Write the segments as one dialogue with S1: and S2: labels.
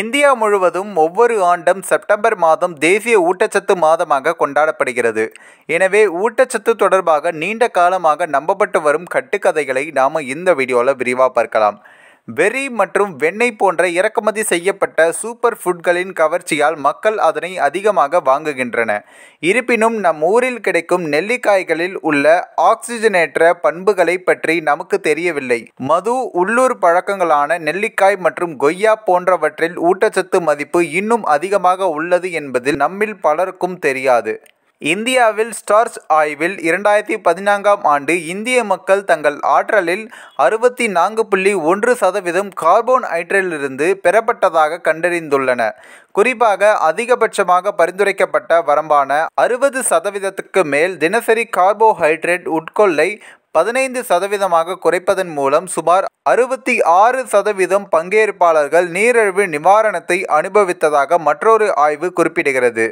S1: India முழுவதும் ஒவ்வொரு ஆண்டும் செப்டம்பர் மாதம் தேசிய ஊட்டச்சத்து மாதமாக கொண்டாடப்படுகிறது எனவே ஊட்டச்சத்து தொடர்பாக நீண்ட காலமாக நம்பப்பட்டு வரும் கட்டுக்கதைகளை நாம் இந்த வீடியோவில் விரிவாக பார்க்கலாம் வெறி மற்றும் வெண்ணெய் போன்ற இறக்குமதி செய்யப்பட்ட சூப்பர் ஃபுட்களின் கவர்ச்சியால் மக்கள் அதனை அதிகமாக வாங்குகின்றன இருப்பினும் நம் ஊரில் கிடைக்கும் நெல்லிக்காய்களில் உள்ள ஆக்சிஜனேற்ற பண்புகளை பற்றி நமக்கு தெரியவில்லை மது உள்ளூர் பழக்கங்களான நெல்லிக்காய் மற்றும் கொய்யா போன்றவற்றில் ஊட்டச்சத்து மதிப்பு இன்னும் அதிகமாக உள்ளது என்பதில் நம்மில் பலருக்கும் தெரியாது இந்தியாவில் ஸ்டார்ஸ் ஆய்வில் இரண்டாயிரத்தி பதினான்காம் ஆண்டு இந்திய மக்கள் தங்கள் ஆற்றலில் அறுபத்தி நான்கு புள்ளி ஒன்று சதவீதம் கார்போன் ஹைட்ரலிலிருந்து பெறப்பட்டதாக கண்டறிந்துள்ளன குறிப்பாக அதிகபட்சமாக பரிந்துரைக்கப்பட்ட வரம்பான அறுபது சதவீதத்துக்கு மேல் தினசரி கார்போஹைட்ரேட் உட்கொள்ளை பதினைந்து சதவீதமாக குறைப்பதன் மூலம் சுமார் அறுபத்தி ஆறு சதவீதம் பங்கேற்பாளர்கள் நீரிழிவு நிவாரணத்தை அனுபவித்ததாக மற்றொரு ஆய்வு குறிப்பிடுகிறது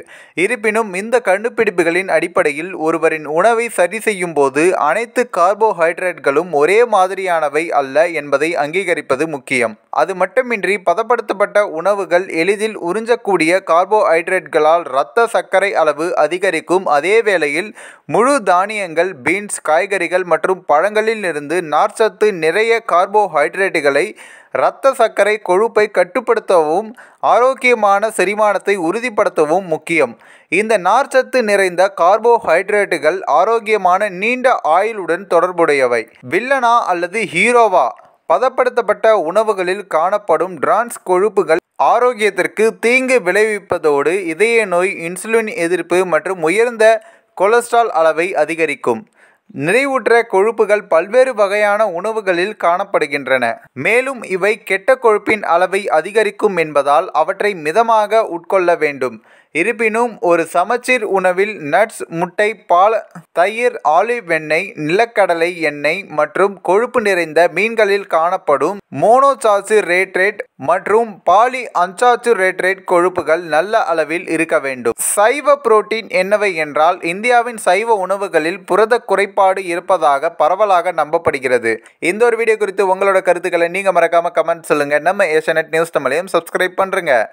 S1: இருப்பினும் இந்த கண்டுபிடிப்புகளின் அடிப்படையில் ஒருவரின் உணவை சரி செய்யும் போது அனைத்து கார்போஹைட்ரேட்களும் ஒரே மாதிரியானவை அல்ல என்பதை அங்கீகரிப்பது முக்கியம் அது மட்டுமின்றி பதப்படுத்தப்பட்ட உணவுகள் எளிதில் உறிஞ்சக்கூடிய கார்போஹைட்ரேட்களால் இரத்த சர்க்கரை அளவு அதிகரிக்கும் அதே வேளையில் முழு தானியங்கள் பீன்ஸ் காய்கறிகள் மற்றும் மற்றும் பழங்களில் இருந்து நார்ச்சத்து நிறைய கார்போஹைட்ரேட்டுகளை இரத்த சர்க்கரை கொழுப்பை கட்டுப்படுத்தவும் ஆரோக்கியமான செரிமானத்தை உறுதிப்படுத்தவும் முக்கியம் இந்த நார்ச்சத்து நிறைந்த கார்போஹைட்ரேட்டுகள் ஆரோக்கியமான நீண்ட ஆயுளுடன் தொடர்புடையவை வில்லனா அல்லது ஹீரோவா பதப்படுத்தப்பட்ட உணவுகளில் காணப்படும் டிரான்ஸ் கொழுப்புகள் ஆரோக்கியத்திற்கு தீங்கு விளைவிப்பதோடு இதய நோய் இன்சுலின் எதிர்ப்பு மற்றும் உயர்ந்த கொலஸ்ட்ரால் அளவை அதிகரிக்கும் நிறைவுற்ற கொழுப்புகள் பல்வேறு வகையான உணவுகளில் காணப்படுகின்றன மேலும் இவை கெட்ட கொழுப்பின் அளவை அதிகரிக்கும் என்பதால் அவற்றை மிதமாக உட்கொள்ள வேண்டும் இருப்பினும் ஒரு சமச்சீர் உணவில் நட்ஸ் முட்டை பால் தயிர் ஆலிவ் எண்ணெய் நிலக்கடலை எண்ணெய் மற்றும் கொழுப்பு நிறைந்த மீன்களில் காணப்படும் ரேட்ரேட் மற்றும் பாலி ரேட்ரேட் கொழுப்புகள் நல்ல அளவில் இருக்க வேண்டும் சைவ புரோட்டீன் என்னவை என்றால் இந்தியாவின் சைவ உணவுகளில் புரத குறைபாடு இருப்பதாக பரவலாக நம்பப்படுகிறது இந்த ஒரு வீடியோ குறித்து உங்களோட கருத்துக்களை நீங்கள் மறக்காமல் கமெண்ட் சொல்லுங்கள் நம்ம ஏஷியநெட் நியூஸ் தமிழையும் சப்ஸ்கிரைப் பண்ணுறங்க